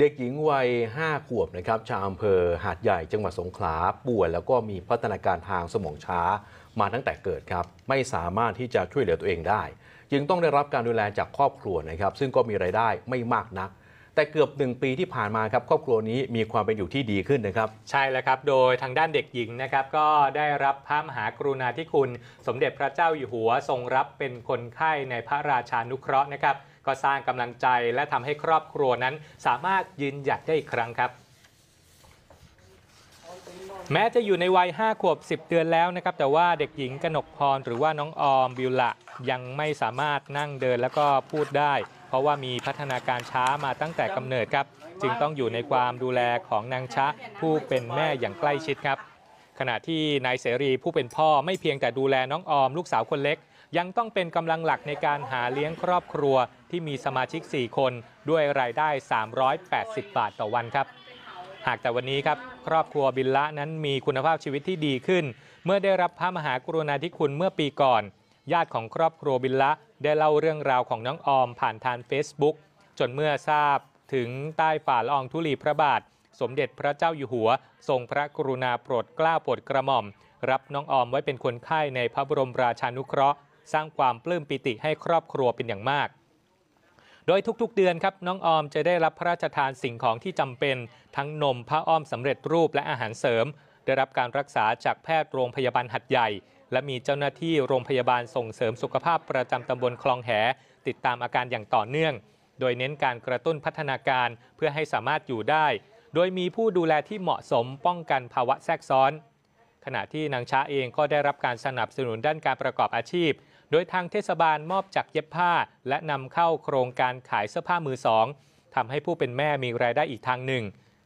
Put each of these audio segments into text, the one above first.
เด็กหญิงวัย 5 ขวบนะครับชาวอำเภอหาดใหญ่ จังหวัดสงขลาป่วยแล้วก็มีพัฒนาการทางสมองช้ามาตั้งแต่เกิดครับ ไม่สามารถที่จะช่วยเหลือตัวเองได้ จึงต้องได้รับการดูแลจากครอบครัวนะครับซึ่งก็มีไรายได้ไม่มากนักแต่เกือบหนึ่งปีที่ผ่านมาครับครอบครัวนี้มีความเป็นอยู่ที่ดีขึ้นนะครับ ใช่แล้วครับโดยทางด้านเด็กหญิงนะครับ ก็ได้รับพระมหากรุณาธิคุณ สมเด็จพระเจ้าอยู่หัวทรงรับเป็นคนไข้ในพระราชานุเคราะห์นะครับ ก็สร้างกำลังใจและทำให้ครอบครัวนั้นสามารถยืนหยัดได้อีกครั้งครับ แม้จะอยู่ในวัย5ขวบ 10เดือนแล้วนะครับแต่ว่าเด็กหญิงกนกพรหรือว่าน้องออมบิวละยังไม่สามารถนั่งเดินแล้วก็พูดได้ เพราะว่ามีพัฒนาการช้ามาตั้งแต่กำเนิดครับ จึงต้องอยู่ในความดูแลของนางชะ ผู้เป็นแม่อย่างใกล้ชิดครับ ขณะที่นายเสรีผู้เป็นพ่อไม่เพียงแต่ดูแลน้องออม ลูกสาวคนเล็ก ยังต้องเป็นกำลังหลักในการหาเลี้ยงครอบครัวที่มีสมาชิก 4 คนด้วยรายได้ 380 บาทต่อวันครับ หากแต่วันนี้ ครับครอบครัวบิลละนั้นมีคุณภาพชีวิตที่ดีขึ้น เมื่อได้รับพระมหากรุณาธิคุณเมื่อปีก่อนญาติของครอบครัวบิลละได้เล่าเรื่องราวของน้องออมผ่านทาง Facebook จนเมื่อทราบถึงใต้ฝ่าลองธุลีพระบาท สมเด็จพระเจ้าอยู่หัวทรงพระกรุณาโปรดเกล้าโปรดกระหม่อม รับน้องออมไว้เป็นคนไข้ในพระบรมราชานุเคราะห์ สร้างความปลื้มปิติให้ครอบครัวเป็นอย่างมาก โดยทุกๆเดือนครับน้องออมจะได้รับพระราชทานสิ่งของที่จำเป็น ทั้งนมผ้าอ้อมสำเร็จรูปและอาหารเสริม ได้รับการรักษาจากแพทย์โรงพยาบาลหัดใหญ่และมีเจ้าหน้าที่โรงพยาบาลส่งเสริมสุขภาพประจำตำบลคลองแหติดตามอาการอย่างต่อเนื่อง โดยเน้นการกระตุ้นพัฒนาการเพื่อให้สามารถอยู่ได้ โดยมีผู้ดูแลที่เหมาะสมป้องกันภาวะแทรกซ้อน ขณะที่นางช้าเองก็ได้รับการสนับสนุนด้านการประกอบอาชีพ โดยทางเทศบาลมอบจักเย็บผ้า และนำเข้าโครงการขายเสื้อผ้ามือสองทำให้ผู้เป็นแม่มีรายได้อีกทางหนึ่ง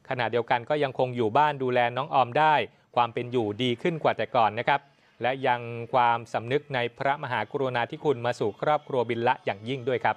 ขณะเดียวกันก็ยังคงอยู่บ้านดูแลน้องออมได้ ความเป็นอยู่ดีขึ้นกว่าแต่ก่อนนะครับและยังความสำนึกในพระมหากรุณาธิคุณมาสู่ครอบครัวบินละอย่างยิ่งด้วยครับ